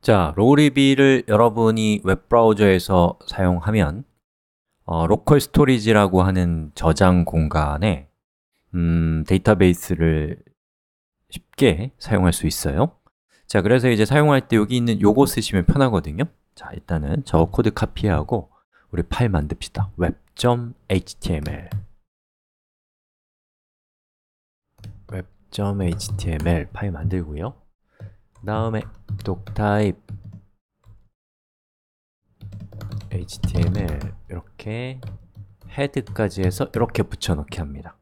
자, 로리비를 여러분이 웹브라우저에서 사용하면 어, 로컬 스토리지라고 하는 저장 공간에 음, 데이터베이스를 쉽게 사용할 수 있어요 자, 그래서 이제 사용할 때 여기 있는 요거 쓰시면 편하거든요 자, 일단은 저 코드 카피하고 우리 파일 만듭시다 web.html web.html 파일 만들고요 다음에 독타입 HTML 이렇게 헤드까지 해서 이렇게 붙여넣기 합니다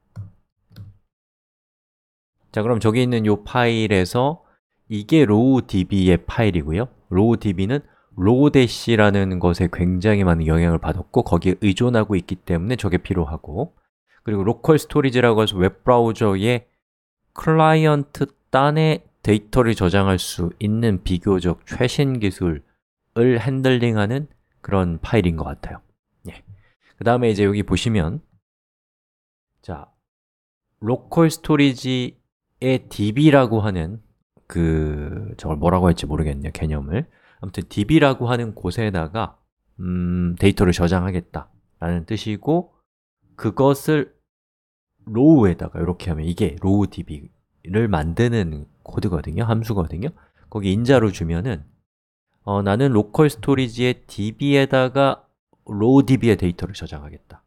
자 그럼 저기 있는 이 파일에서 이게 rowdb의 파일이고요 rowdb는 row-라는 것에 굉장히 많은 영향을 받았고 거기에 의존하고 있기 때문에 저게 필요하고 그리고 로컬 스토리지라고 해서 웹브라우저의 클라이언트 단의 데이터를 저장할 수 있는 비교적 최신 기술을 핸들링하는 그런 파일인 것 같아요 예. 그 다음에 이제 여기 보시면 자, 로컬 스토리지의 db라고 하는 그... 저걸 뭐라고 할지 모르겠네요, 개념을 아무튼 db라고 하는 곳에다가 음, 데이터를 저장하겠다 라는 뜻이고 그것을 row에다가 이렇게 하면 이게 row db를 만드는 코드거든요 함수거든요 거기 인자로 주면은 어, 나는 로컬 스토리지의 db에다가 row db의 데이터를 저장하겠다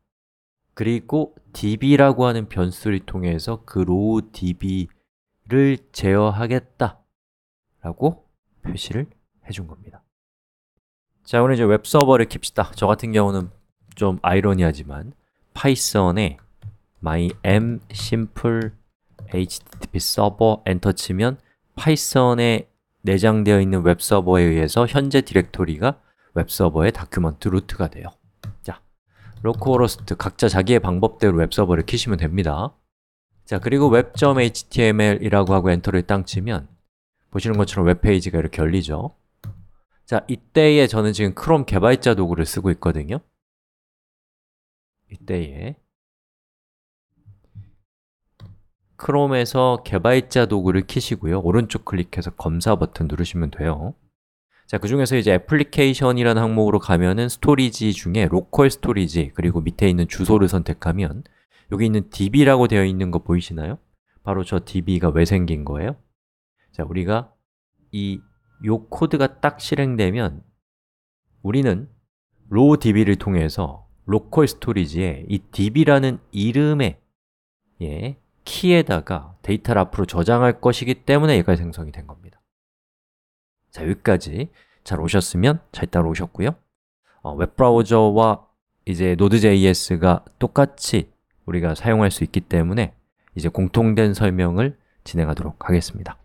그리고 db라고 하는 변수를 통해서 그 row db를 제어하겠다 라고 표시를 해준 겁니다 자, 오늘 이제 웹서버를 킵시다 저 같은 경우는 좀 아이러니하지만 파이썬의 my m simple http 서버 엔터 치면 파이썬에 내장되어 있는 웹 서버에 의해서 현재 디렉토리가 웹 서버의 다큐먼트 루트가 돼요. 자, 로코호스트 각자 자기의 방법대로 웹 서버를 키시면 됩니다. 자, 그리고 web.html이라고 하고 엔터를 땅 치면 보시는 것처럼 웹페이지가 이렇게 열리죠. 자, 이때에 저는 지금 크롬 개발자 도구를 쓰고 있거든요. 이때에 크롬에서 개발자 도구를 키시고요 오른쪽 클릭해서 검사 버튼 누르시면 돼요 자, 그 중에서 이제 애플리케이션이라는 항목으로 가면은 스토리지 중에 로컬 스토리지 그리고 밑에 있는 주소를 선택하면 여기 있는 db라고 되어 있는 거 보이시나요? 바로 저 db가 왜 생긴 거예요? 자, 우리가 이 요 코드가 딱 실행되면 우리는 row db를 통해서 로컬 스토리지에 이 db라는 이름의 예, 키에다가 데이터를 앞으로 저장할 것이기 때문에 얘가 생성이 된 겁니다 자, 여기까지 잘 오셨으면 잘 따라오셨고요 어, 웹브라우저와 이제 Node.js가 똑같이 우리가 사용할 수 있기 때문에 이제 공통된 설명을 진행하도록 하겠습니다